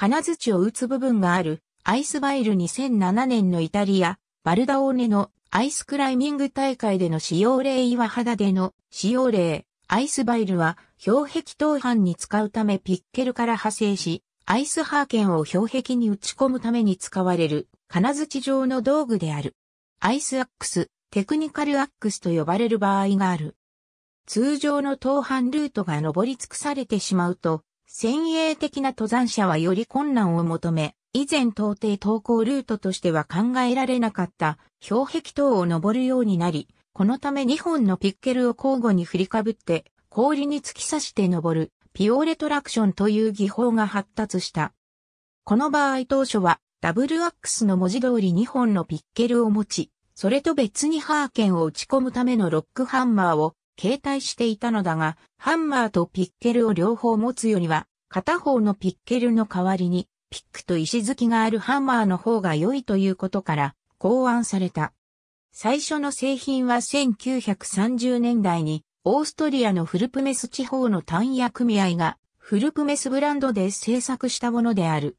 金槌を打つ部分がある、アイスバイル2007年のイタリア、バルダオーネのアイスクライミング大会での使用例岩肌での使用例、アイスバイルは氷壁投範に使うためピッケルから派生し、アイスハーケンを氷壁に打ち込むために使われる金槌状の道具である。アイスアックス、テクニカルアックスと呼ばれる場合がある。通常の登板ルートが登り尽くされてしまうと、先鋭的な登山者はより困難を求め、以前到底登校ルートとしては考えられなかった氷壁等を登るようになり、このため2本のピッケルを交互に振りかぶって氷に突き刺して登るピオレトラクションという技法が発達した。この場合当初はダブルアックスの文字通り2本のピッケルを持ち、それと別にハーケンを打ち込むためのロックハンマーを携帯していたのだが、ハンマーとピッケルを両方持つよりは、片方のピッケルの代わりに、ピックと石突きがあるハンマーの方が良いということから、考案された。最初の製品は1930年代に、オーストリアのフルプメス地方の単野組合が、フルプメスブランドで製作したものである。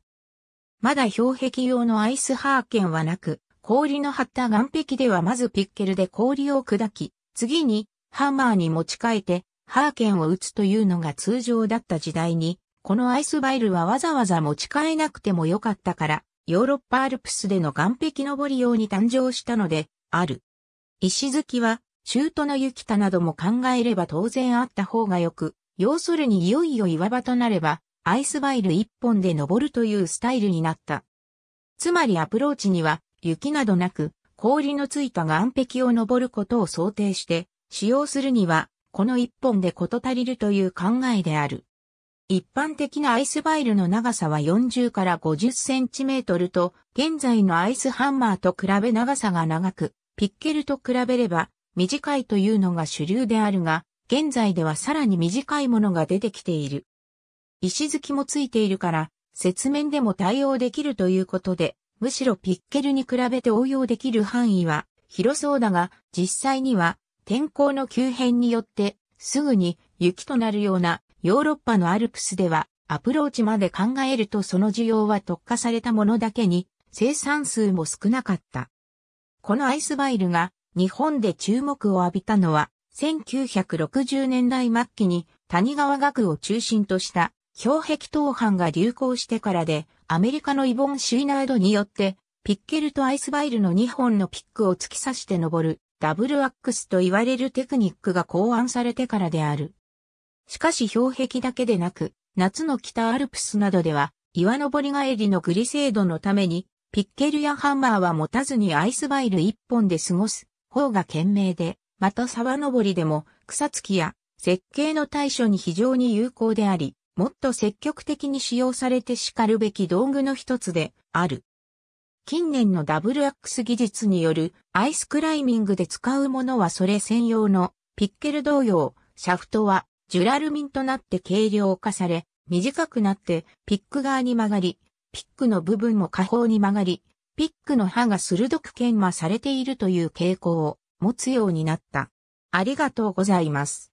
まだ氷壁用のアイスハーケンはなく、氷の張った岩壁ではまずピッケルで氷を砕き、次にハーマーに持ち替えて、ハーケンを打つというのが通常だった時代に、このアイスバイルはわざわざ持ち替えなくてもよかったから、ヨーロッパアルプスでの岩壁登り用に誕生したので、ある。石好きは、中途の雪田なども考えれば当然あった方がよく、要するにいよいよ岩場となれば、アイスバイル一本で登るというスタイルになった。つまりアプローチには、雪などなく、氷のついた岩壁を登ることを想定して、使用するには、この一本でこと足りるという考えである。一般的なアイスバイルの長さは40から50センチメートルと、現在のアイスハンマーと比べ長さが長く、ピッケルと比べれば短いというのが主流であるが、現在ではさらに短いものが出てきている。石突きもついているから、雪面でも対応できるということで、むしろピッケルに比べて応用できる範囲は広そうだが、実際には天候の急変によって、すぐに雪となるようなヨーロッパのアルプスでは、アプローチまで考えるとその需要は特化されたものだけに、生産数も少なかった。このアイスバイルが日本で注目を浴びたのは、1960年代末期に谷川学を中心とした氷壁投販が流行してからで、アメリカのイボン・シュイナードによって、ピッケルとアイスバイルの2本のピックを突き刺して登るダブルアックスと言われるテクニックが考案されてからである。しかし氷壁だけでなく、夏の北アルプスなどでは、岩登り帰りのグリセードのために、ピッケルやハンマーは持たずにアイスバイル一本で過ごす方が賢明で、また沢登りでも草付きや設計の対処に非常に有効であり、もっと積極的に使用されて叱るべき道具の一つである。近年のダブルアックス技術によるアイスクライミングで使うものはそれ専用のピッケル同様、シャフトはジュラルミンとなって軽量化され、短くなってピック側に曲がり、ピックの部分も下方に曲がり、ピックの刃が鋭く研磨されているという傾向を持つようになった。ありがとうございます。